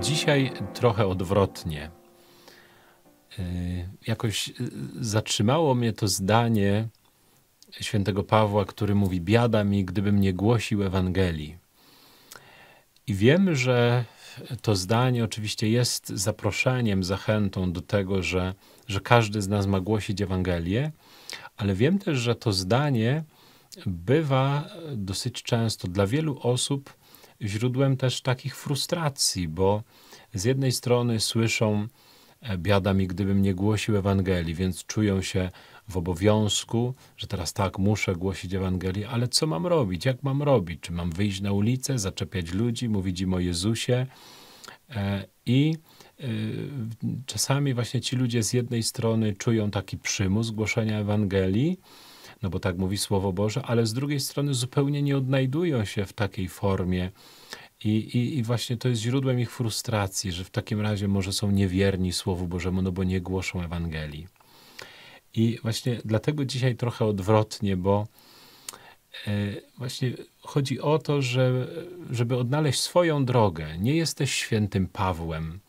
Dzisiaj trochę odwrotnie. Y, jakoś y, zatrzymało mnie to zdanie świętego Pawła, który mówi: Biada mi, gdybym nie głosił Ewangelii. I wiem, że to zdanie oczywiście jest zaproszeniem, zachętą do tego, że, że każdy z nas ma głosić Ewangelię, ale wiem też, że to zdanie bywa dosyć często dla wielu osób źródłem też takich frustracji, bo z jednej strony słyszą, e, biada mi, gdybym nie głosił Ewangelii, więc czują się w obowiązku, że teraz tak, muszę głosić Ewangelię, ale co mam robić? Jak mam robić? Czy mam wyjść na ulicę, zaczepiać ludzi, mówić im o Jezusie? E, I e, czasami właśnie ci ludzie z jednej strony czują taki przymus głoszenia Ewangelii, no bo tak mówi Słowo Boże, ale z drugiej strony zupełnie nie odnajdują się w takiej formie. I, i, I właśnie to jest źródłem ich frustracji, że w takim razie może są niewierni Słowu Bożemu, no bo nie głoszą Ewangelii. I właśnie dlatego dzisiaj trochę odwrotnie, bo e, właśnie chodzi o to, że, żeby odnaleźć swoją drogę. Nie jesteś świętym Pawłem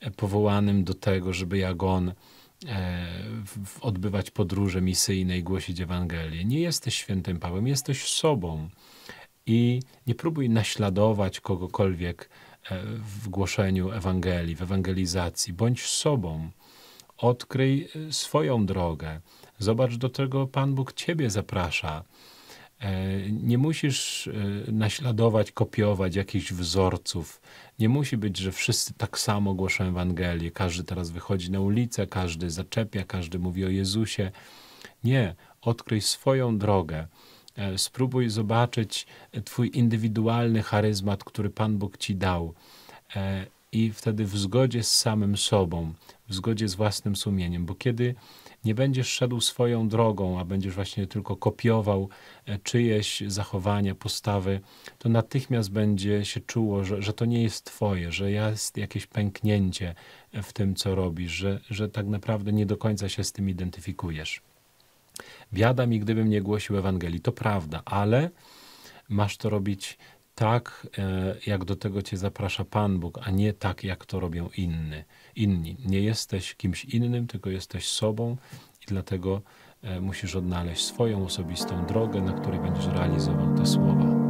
e, powołanym do tego, żeby jak on E, odbywać podróże misyjne i głosić Ewangelię. Nie jesteś świętym Pawłem, jesteś sobą. I nie próbuj naśladować kogokolwiek e, w głoszeniu Ewangelii, w ewangelizacji. Bądź sobą. Odkryj e, swoją drogę. Zobacz, do czego Pan Bóg Ciebie zaprasza. E, nie musisz e, naśladować, kopiować jakichś wzorców. Nie musi być, że wszyscy tak samo głoszą Ewangelię. Każdy teraz wychodzi na ulicę, każdy zaczepia, każdy mówi o Jezusie. Nie, odkryj swoją drogę. E, spróbuj zobaczyć Twój indywidualny charyzmat, który Pan Bóg Ci dał. I wtedy w zgodzie z samym sobą, w zgodzie z własnym sumieniem, bo kiedy nie będziesz szedł swoją drogą, a będziesz właśnie tylko kopiował e, czyjeś zachowania, postawy, to natychmiast będzie się czuło, że, że to nie jest twoje, że jest jakieś pęknięcie e, w tym, co robisz, że, że tak naprawdę nie do końca się z tym identyfikujesz. Biada mi, gdybym nie głosił Ewangelii. To prawda, ale masz to robić tak, e, jak do tego cię zaprasza Pan Bóg, a nie tak, jak to robią inni. inni. Nie jesteś kimś innym, tylko jesteś sobą i dlatego e, musisz odnaleźć swoją osobistą drogę, na której będziesz realizował te słowa.